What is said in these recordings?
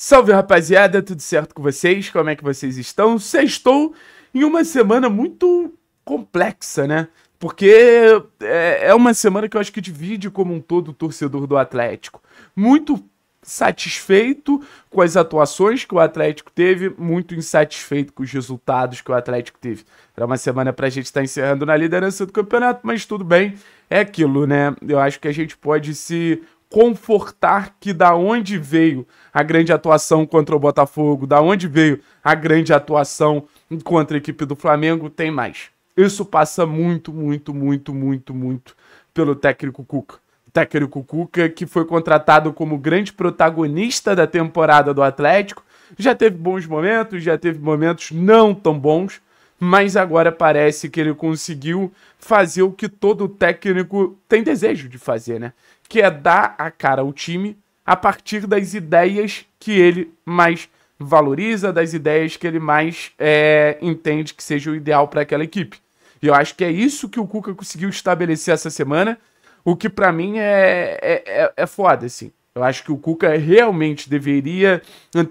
Salve rapaziada, tudo certo com vocês? Como é que vocês estão? Sextou em uma semana muito complexa, né? Porque é, é uma semana que eu acho que divide como um todo o torcedor do Atlético. Muito satisfeito com as atuações que o Atlético teve, muito insatisfeito com os resultados que o Atlético teve. Era uma semana para a gente estar tá encerrando na liderança do campeonato, mas tudo bem, é aquilo, né? Eu acho que a gente pode se confortar que da onde veio a grande atuação contra o Botafogo, da onde veio a grande atuação contra a equipe do Flamengo, tem mais. Isso passa muito, muito, muito, muito, muito pelo técnico Cuca. O técnico Cuca, que foi contratado como grande protagonista da temporada do Atlético, já teve bons momentos, já teve momentos não tão bons, mas agora parece que ele conseguiu fazer o que todo técnico tem desejo de fazer, né? que é dar a cara ao time a partir das ideias que ele mais valoriza, das ideias que ele mais é, entende que seja o ideal para aquela equipe. E eu acho que é isso que o Cuca conseguiu estabelecer essa semana, o que para mim é, é, é, é foda, assim. Eu acho que o Cuca realmente deveria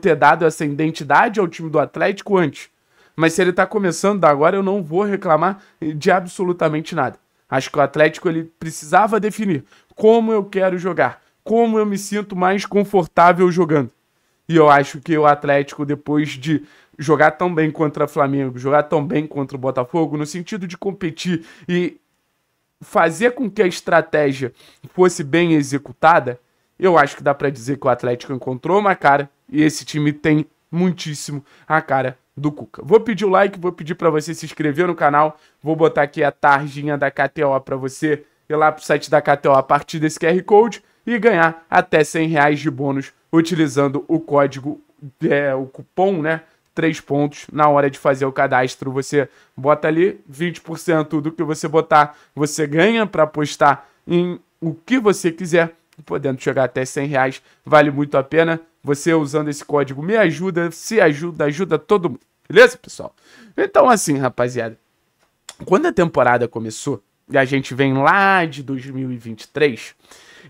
ter dado essa identidade ao time do Atlético antes. Mas se ele tá começando agora, eu não vou reclamar de absolutamente nada. Acho que o Atlético ele precisava definir como eu quero jogar, como eu me sinto mais confortável jogando. E eu acho que o Atlético, depois de jogar tão bem contra o Flamengo, jogar tão bem contra o Botafogo, no sentido de competir e fazer com que a estratégia fosse bem executada, eu acho que dá para dizer que o Atlético encontrou uma cara e esse time tem muitíssimo a cara do Cuca. Vou pedir o like, vou pedir para você se inscrever no canal, vou botar aqui a tarjinha da KTO para você ir lá pro site da KTO a partir desse QR Code e ganhar até 100 reais de bônus utilizando o código, é, o cupom, né? Três pontos na hora de fazer o cadastro. Você bota ali 20% do que você botar, você ganha para apostar em o que você quiser, podendo chegar até 100 reais. Vale muito a pena. Você usando esse código me ajuda, se ajuda, ajuda todo mundo. Beleza, pessoal? Então, assim, rapaziada, quando a temporada começou, e a gente vem lá de 2023,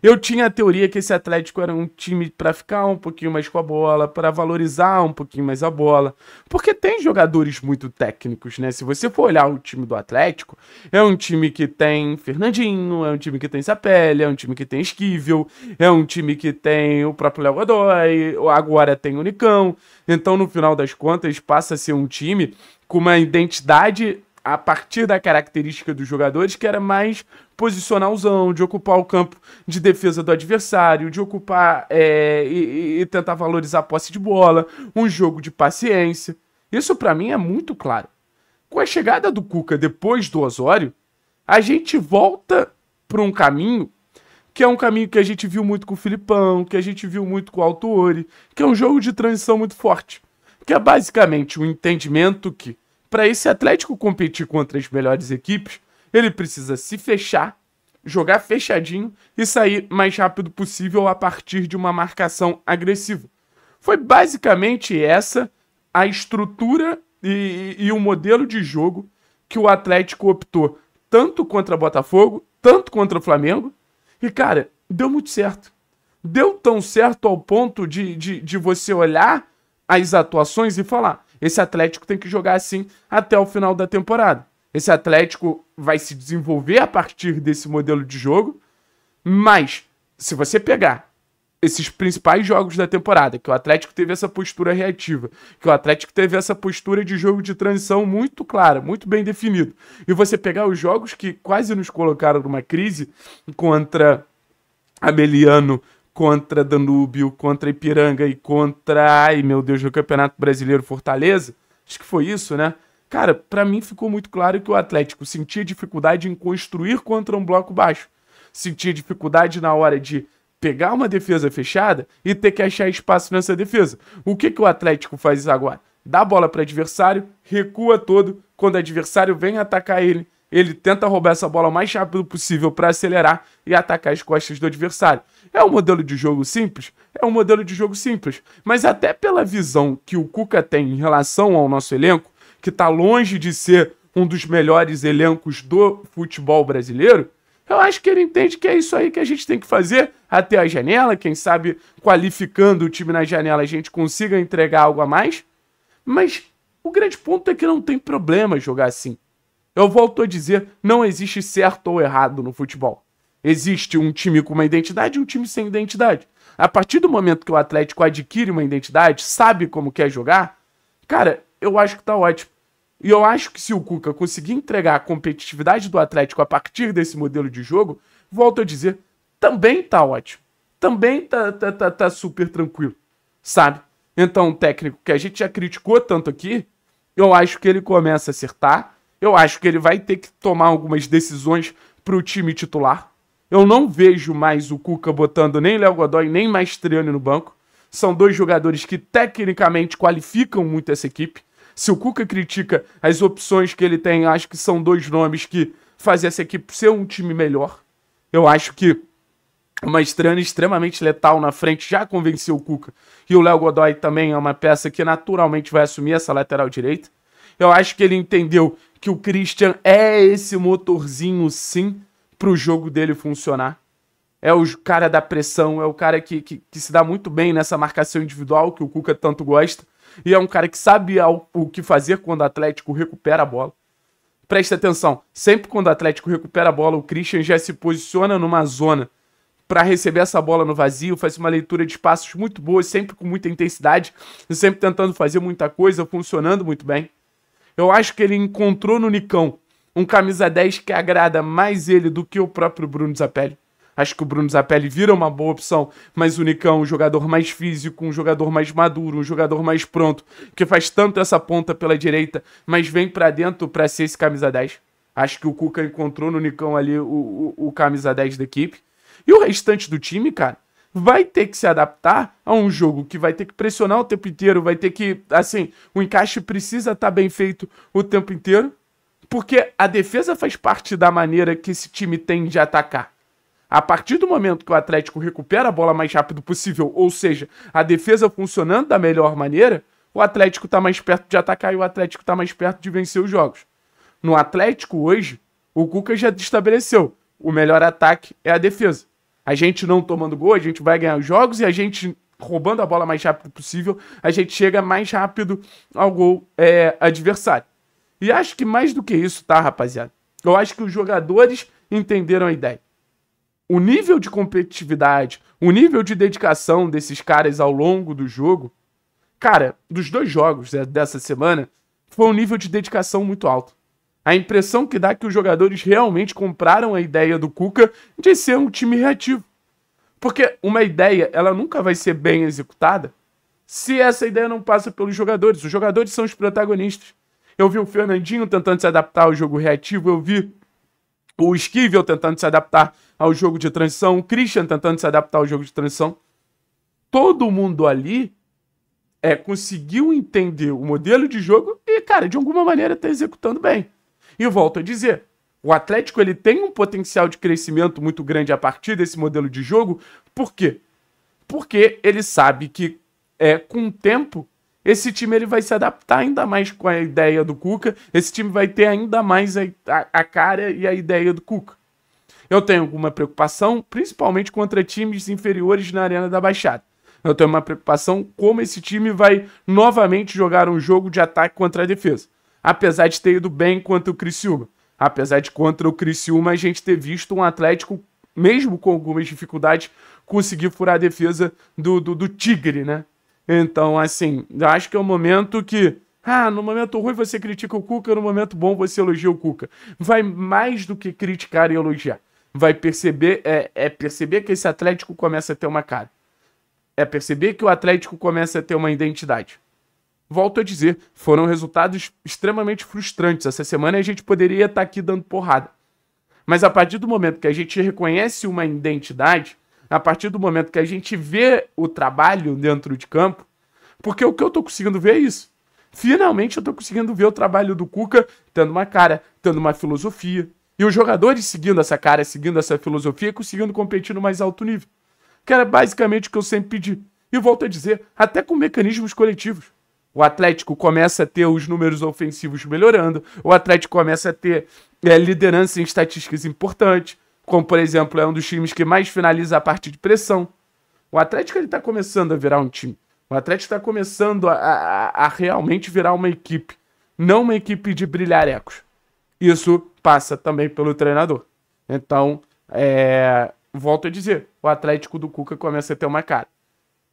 eu tinha a teoria que esse Atlético era um time para ficar um pouquinho mais com a bola, para valorizar um pouquinho mais a bola, porque tem jogadores muito técnicos, né? Se você for olhar o time do Atlético, é um time que tem Fernandinho, é um time que tem Sapelli, é um time que tem Esquivel, é um time que tem o próprio Léo Godoy, agora tem o Nicão. Então, no final das contas, passa a ser um time com uma identidade a partir da característica dos jogadores, que era mais posicionalzão, de ocupar o campo de defesa do adversário, de ocupar é, e, e, tentar valorizar a posse de bola, um jogo de paciência. Isso para mim é muito claro. Com a chegada do Cuca depois do Osório, a gente volta para um caminho que é um caminho que a gente viu muito com o Filipão, que a gente viu muito com o Alto Ori, que é um jogo de transição muito forte, que é basicamente o um entendimento que para esse Atlético competir contra as melhores equipes, ele precisa se fechar, jogar fechadinho e sair mais rápido possível a partir de uma marcação agressiva. Foi basicamente essa a estrutura e, e, o modelo de jogo que o Atlético optou tanto contra Botafogo, tanto contra o Flamengo. E, cara, deu muito certo. Deu tão certo ao ponto de, de, de você olhar as atuações e falar: esse Atlético tem que jogar assim até o final da temporada. Esse Atlético vai se desenvolver a partir desse modelo de jogo, mas se você pegar esses principais jogos da temporada, que o Atlético teve essa postura reativa, que o Atlético teve essa postura de jogo de transição muito clara, muito bem definido, e você pegar os jogos que quase nos colocaram numa crise contra Ameliano contra Danúbio, contra Ipiranga e contra, ai meu Deus, o Campeonato Brasileiro Fortaleza. Acho que foi isso, né? Cara, para mim ficou muito claro que o Atlético sentia dificuldade em construir contra um bloco baixo. Sentia dificuldade na hora de pegar uma defesa fechada e ter que achar espaço nessa defesa. O que, que o Atlético faz agora? Dá bola para adversário, recua todo. Quando o adversário vem atacar ele, ele tenta roubar essa bola o mais rápido possível para acelerar e atacar as costas do adversário. É um modelo de jogo simples? É um modelo de jogo simples. Mas até pela visão que o Cuca tem em relação ao nosso elenco, que está longe de ser um dos melhores elencos do futebol brasileiro, eu acho que ele entende que é isso aí que a gente tem que fazer até a janela. Quem sabe, qualificando o time na janela, a gente consiga entregar algo a mais. Mas o grande ponto é que não tem problema jogar assim. Eu volto a dizer: não existe certo ou errado no futebol. Existe um time com uma identidade e um time sem identidade. A partir do momento que o Atlético adquire uma identidade, sabe como quer jogar, cara, eu acho que tá ótimo. E eu acho que se o Cuca conseguir entregar a competitividade do Atlético a partir desse modelo de jogo, volto a dizer, também tá ótimo. Também tá, tá, tá, tá super tranquilo, sabe? Então, um técnico que a gente já criticou tanto aqui, eu acho que ele começa a acertar. Eu acho que ele vai ter que tomar algumas decisões para o time titular, eu não vejo mais o Cuca botando nem Léo Godoy, nem Maestriani no banco. São dois jogadores que tecnicamente qualificam muito essa equipe. Se o Cuca critica as opções que ele tem, acho que são dois nomes que fazem essa equipe ser um time melhor. Eu acho que o Maestriani é extremamente letal na frente já convenceu o Cuca. E o Léo Godoy também é uma peça que naturalmente vai assumir essa lateral direita. Eu acho que ele entendeu que o Christian é esse motorzinho sim para o jogo dele funcionar. É o cara da pressão, é o cara que, que, que, se dá muito bem nessa marcação individual que o Cuca tanto gosta. E é um cara que sabe ao, o que fazer quando o Atlético recupera a bola. Presta atenção, sempre quando o Atlético recupera a bola, o Christian já se posiciona numa zona para receber essa bola no vazio, faz uma leitura de passos muito boa, sempre com muita intensidade, sempre tentando fazer muita coisa, funcionando muito bem. Eu acho que ele encontrou no Nicão um camisa 10 que agrada mais ele do que o próprio Bruno Zapelli. Acho que o Bruno Zapelli vira uma boa opção, mas o Nicão, um jogador mais físico, um jogador mais maduro, um jogador mais pronto, que faz tanto essa ponta pela direita, mas vem para dentro para ser esse camisa 10. Acho que o Cuca encontrou no Nicão ali o, o, o camisa 10 da equipe. E o restante do time, cara, vai ter que se adaptar a um jogo que vai ter que pressionar o tempo inteiro, vai ter que, assim, o encaixe precisa estar tá bem feito o tempo inteiro. Porque a defesa faz parte da maneira que esse time tem de atacar. A partir do momento que o Atlético recupera a bola mais rápido possível, ou seja, a defesa funcionando da melhor maneira, o Atlético está mais perto de atacar e o Atlético está mais perto de vencer os jogos. No Atlético hoje, o Cuca já estabeleceu: o melhor ataque é a defesa. A gente não tomando gol, a gente vai ganhar os jogos e a gente roubando a bola mais rápido possível, a gente chega mais rápido ao gol é, adversário. E acho que mais do que isso, tá, rapaziada? Eu acho que os jogadores entenderam a ideia. O nível de competitividade, o nível de dedicação desses caras ao longo do jogo, cara, dos dois jogos né, dessa semana, foi um nível de dedicação muito alto. A impressão que dá é que os jogadores realmente compraram a ideia do Cuca de ser um time reativo. Porque uma ideia, ela nunca vai ser bem executada se essa ideia não passa pelos jogadores. Os jogadores são os protagonistas. Eu vi o Fernandinho tentando se adaptar ao jogo reativo. Eu vi o Esquivel tentando se adaptar ao jogo de transição. O Christian tentando se adaptar ao jogo de transição. Todo mundo ali é, conseguiu entender o modelo de jogo e, cara, de alguma maneira está executando bem. E volto a dizer, o Atlético ele tem um potencial de crescimento muito grande a partir desse modelo de jogo. Por quê? Porque ele sabe que é, com o tempo esse time ele vai se adaptar ainda mais com a ideia do Cuca. Esse time vai ter ainda mais a, a, a cara e a ideia do Cuca. Eu tenho alguma preocupação, principalmente contra times inferiores na Arena da Baixada. Eu tenho uma preocupação como esse time vai novamente jogar um jogo de ataque contra a defesa. Apesar de ter ido bem contra o Criciúma. Apesar de contra o Criciúma a gente ter visto um Atlético, mesmo com algumas dificuldades, conseguir furar a defesa do, do, do Tigre, né? Então, assim, eu acho que é o um momento que. Ah, no momento ruim você critica o Cuca, no momento bom você elogia o Cuca. Vai mais do que criticar e elogiar. Vai perceber, é, é perceber que esse Atlético começa a ter uma cara. É perceber que o Atlético começa a ter uma identidade. Volto a dizer, foram resultados extremamente frustrantes. Essa semana a gente poderia estar aqui dando porrada. Mas a partir do momento que a gente reconhece uma identidade, a partir do momento que a gente vê o trabalho dentro de campo, porque o que eu tô conseguindo ver é isso. Finalmente eu tô conseguindo ver o trabalho do Cuca tendo uma cara, tendo uma filosofia. E os jogadores seguindo essa cara, seguindo essa filosofia, conseguindo competir no mais alto nível. Que era basicamente o que eu sempre pedi. E volto a dizer, até com mecanismos coletivos. O Atlético começa a ter os números ofensivos melhorando, o Atlético começa a ter é, liderança em estatísticas importantes, como por exemplo é um dos times que mais finaliza a parte de pressão. O Atlético está começando a virar um time. O Atlético está começando a, a, a, realmente virar uma equipe, não uma equipe de brilharecos. Isso passa também pelo treinador. Então, é, volto a dizer, o Atlético do Cuca começa a ter uma cara.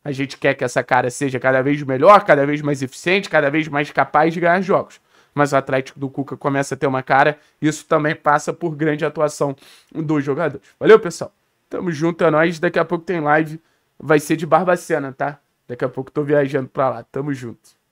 A gente quer que essa cara seja cada vez melhor, cada vez mais eficiente, cada vez mais capaz de ganhar jogos mas o Atlético do Cuca começa a ter uma cara. Isso também passa por grande atuação dos jogadores. Valeu, pessoal. Tamo junto, é nóis. Daqui a pouco tem live. Vai ser de Barbacena, tá? Daqui a pouco tô viajando pra lá. Tamo junto.